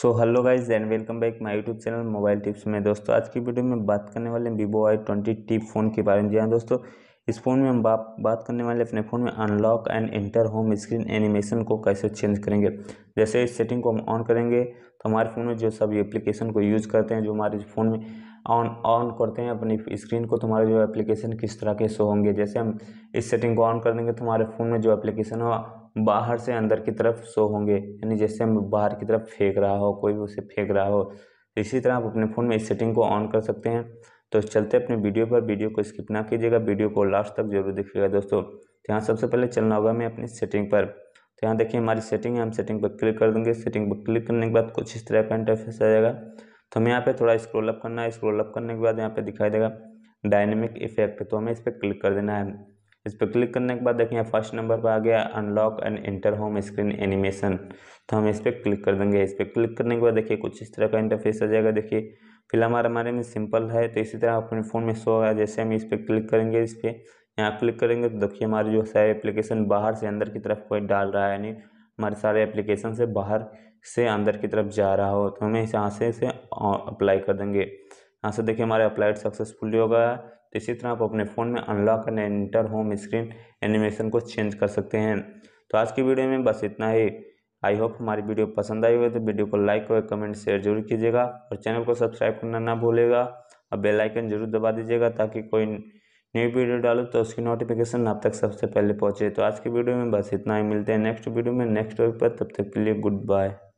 so hello guys and welcome back my YouTube channel mobile tips में दोस्तों आज की वीडियो में बात करने वाले हैं Vivo I twenty T phone के बारे में जी हाँ दोस्तों इस फ़ोन में हम बा, बात करने वाले अपने फ़ोन में unlock and enter home screen animation को कैसे चेंज करेंगे जैसे इस सेटिंग को हम ऑन करेंगे तो हमारे फ़ोन में जो सभी एप्लीकेशन को यूज़ करते हैं जो हमारे फ़ोन में ऑन ऑन करते हैं अपनी स्क्रीन को तुम्हारे तो जो एप्लीकेशन किस तरह के शो होंगे जैसे हम इस सेटिंग को ऑन कर देंगे तो हमारे फ़ोन में जो एप्लीकेशन हो बाहर से अंदर की तरफ शो होंगे यानी जैसे हम बाहर की तरफ फेंक रहा हो कोई भी उसे फेंक रहा हो इसी तरह आप अपने फ़ोन में इस सेटिंग को ऑन कर सकते हैं तो चलते अपने वीडियो पर वीडियो को स्किप ना कीजिएगा वीडियो को लास्ट तक जरूर देखिएगा दोस्तों तो यहाँ सबसे पहले चलना होगा मैं अपनी सेटिंग पर तो यहाँ देखिए हमारी सेटिंग है हम सेटिंग पर क्लिक कर देंगे सेटिंग पर क्लिक करने के बाद कुछ इस तरह का इंटरफेस आ जाएगा तो हमें यहाँ पे थोड़ा स्क्रोल अप करना है स्क्रोल अप करने के बाद यहाँ पे दिखाई देगा डायनेमिक इफेक्ट तो हमें इस पर क्लिक कर देना है इस पर क्लिक करने के बाद देखिए यहाँ फर्स्ट नंबर पर आ गया unlock and enter home screen animation तो हम इस पर क्लिक कर देंगे इस पर क्लिक करने के बाद देखिए कुछ इस तरह का इंटरफेस आ जाएगा देखिए फिलहाल हमारे हमारे में सिंपल है तो इसी तरह अपने फ़ोन में शो है जैसे हम इस पर क्लिक करेंगे इस पर यहाँ क्लिक करेंगे तो देखिए हमारे जो सारे एप्लीकेशन बाहर से अंदर की तरफ कोई डाल रहा है यानी हमारे सारे एप्लीकेशन से बाहर से अंदर की तरफ जा रहा हो तो हमें यहाँ से इसे अप्लाई कर देंगे यहाँ से देखिए हमारे अप्लाइड सक्सेसफुली हो गया तो इसी तरह आप अपने फ़ोन में unlock and enter home screen animation को चेंज कर सकते हैं तो आज की वीडियो में बस इतना ही आई होप हमारी वीडियो पसंद आई हुई तो वीडियो को लाइक और कमेंट शेयर जरूर कीजिएगा और चैनल को सब्सक्राइब करना ना भूलेगा और बेलाइकन जरूर दबा दीजिएगा ताकि कोई न्यू वीडियो डालो तो उसकी नोटिफिकेशन आप तक सबसे पहले पहुंचे तो आज की वीडियो में बस इतना ही मिलते हैं नेक्स्ट वीडियो में नेक्स्ट टॉपिक पर तब तक के लिए गुड बाय